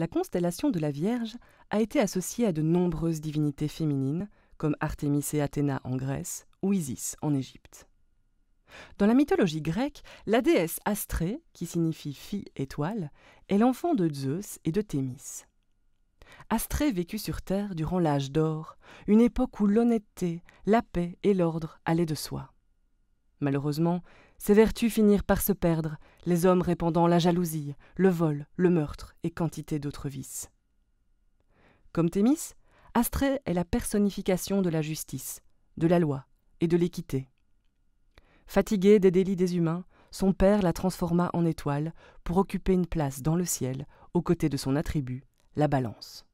la constellation de la Vierge a été associée à de nombreuses divinités féminines, comme Artémis et Athéna en Grèce ou Isis en Égypte. Dans la mythologie grecque, la déesse Astrée, qui signifie fille étoile, est l'enfant de Zeus et de Thémis. Astrée vécut sur Terre durant l'âge d'or, une époque où l'honnêteté, la paix et l'ordre allaient de soi. Malheureusement, ses vertus finirent par se perdre les hommes répandant la jalousie, le vol, le meurtre et quantité d'autres vices. Comme Thémis, Astrée est la personnification de la justice, de la loi et de l'équité. Fatigué des délits des humains, son père la transforma en étoile pour occuper une place dans le ciel aux côtés de son attribut, la balance.